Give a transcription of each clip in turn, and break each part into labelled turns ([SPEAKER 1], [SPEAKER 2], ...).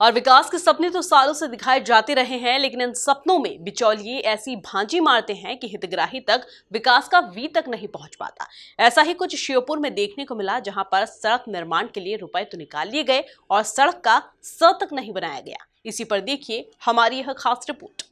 [SPEAKER 1] और विकास के सपने तो सालों से दिखाए जाते रहे हैं लेकिन इन सपनों में बिचौलिए ऐसी भांजी मारते हैं कि हितग्राही तक विकास का वी तक नहीं पहुंच पाता ऐसा ही कुछ श्योपुर में देखने को मिला जहां पर सड़क निर्माण के लिए रुपए तो निकाल लिए गए और सड़क का स तक नहीं बनाया गया इसी पर देखिए हमारी यह खास रिपोर्ट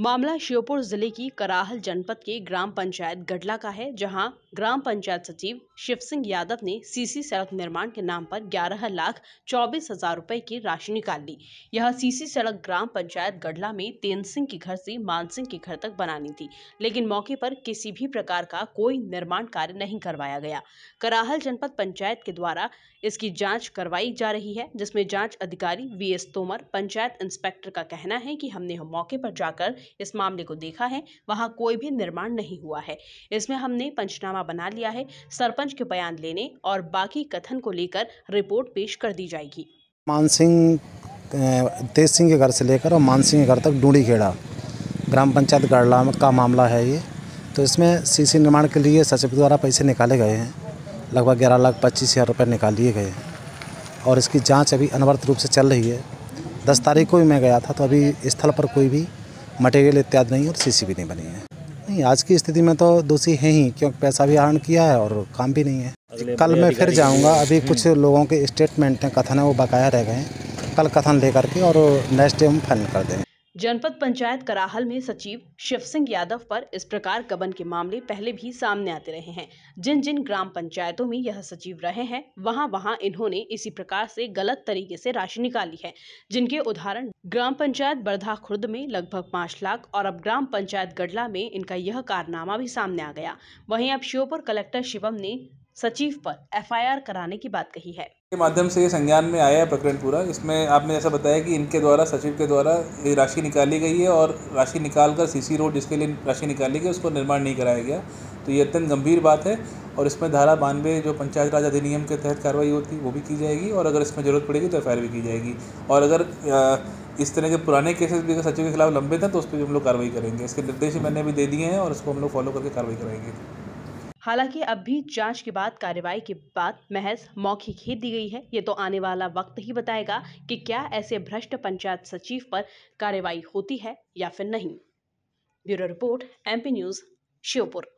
[SPEAKER 1] मामला श्योपुर जिले की कराहल जनपद के ग्राम पंचायत गडला का है जहां ग्राम पंचायत सचिव शिव सिंह यादव ने सीसी सड़क निर्माण के नाम पर ग्यारह लाख चौबीस हजार रुपए की राशि निकाल ली यह सीसी सड़क ग्राम पंचायत गडला में तेन सिंह के घर से मान सिंह के घर तक बनानी थी लेकिन मौके पर किसी भी प्रकार का कोई निर्माण कार्य नहीं करवाया गया कराहल जनपद पंचायत के द्वारा इसकी जाँच करवाई जा रही है जिसमें जाँच अधिकारी V S Tomar panchayat inspector का कहना है की हमने मौके पर जाकर इस मामले को देखा है वहाँ कोई भी निर्माण नहीं हुआ है इसमें हमने पंचनामा बना लिया है सरपंच के बयान लेने और बाकी कथन को लेकर रिपोर्ट पेश कर दी जाएगी
[SPEAKER 2] मान तेज सिंह के घर से लेकर और मानसिंह के घर तक डूढ़ी खेड़ा ग्राम पंचायत गढ़ला का मामला है ये तो इसमें सीसी निर्माण के लिए सचिव द्वारा पैसे निकाले गए हैं लगभग ग्यारह लाख पच्चीस हज़ार रुपये निकाल लिए गए हैं और इसकी जांच अभी अनवरत रूप से चल रही है दस तारीख को भी मैं गया था तो अभी स्थल पर कोई भी मटेरियल इत्यादि नहीं और सीसी भी नहीं बनी है नहीं आज की स्थिति में तो दोषी है ही क्योंकि पैसा भी हरण किया है और काम भी नहीं है कल मैं फिर जाऊंगा अभी हम्म। कुछ लोगों के स्टेटमेंट हैं कथन है वो बकाया रह गए हैं कल कथन लेकर के और नेक्स्ट डे हम फाइनल कर देंगे
[SPEAKER 1] जनपद पंचायत कराहल में सचिव शिव सिंह यादव पर इस प्रकार गबन के मामले पहले भी सामने आते रहे हैं जिन जिन ग्राम पंचायतों में यह सचिव रहे हैं वहां वहां इन्होंने इसी प्रकार से गलत तरीके से राशि निकाली है जिनके उदाहरण ग्राम पंचायत बरधा खुर्द में लगभग पांच लाख और अब ग्राम पंचायत गडला में इनका यह कारनामा भी सामने आ गया वहीं अब श्योपुर कलेक्टर शिवम ने सचिव पर एफआईआर कराने की बात कही है
[SPEAKER 3] माध्यम से ये संज्ञान में आया है प्रकरण पूरा इसमें आपने ऐसा बताया कि इनके द्वारा सचिव के द्वारा ये राशि निकाली गई है और राशि निकाल कर सीसी रोड जिसके लिए राशि निकाली गई उसको निर्माण नहीं कराया गया तो ये अत्यंत गंभीर बात है और इसमें धारा बानवे जो पंचायत राज अधिनियम के तहत कार्रवाई होती है वो भी की जाएगी और अगर इसमें ज़रूरत पड़ेगी तो एफ भी की जाएगी और अगर इस तरह के पुराने केसेस भी अगर सचिव के खिलाफ लंबे थे तो उस पर भी हम लोग कार्रवाई करेंगे इसके निर्देश मैंने भी दे दिए हैं और इसको हम लोग फॉलो करके कार्रवाई करेंगे
[SPEAKER 1] हालांकि अब भी जांच के बाद कार्रवाई के बाद महज मौखिक ही दी गई है ये तो आने वाला वक्त ही बताएगा कि क्या ऐसे भ्रष्ट पंचायत सचिव पर कार्रवाई होती है या फिर नहीं bureau report MP news Sheopur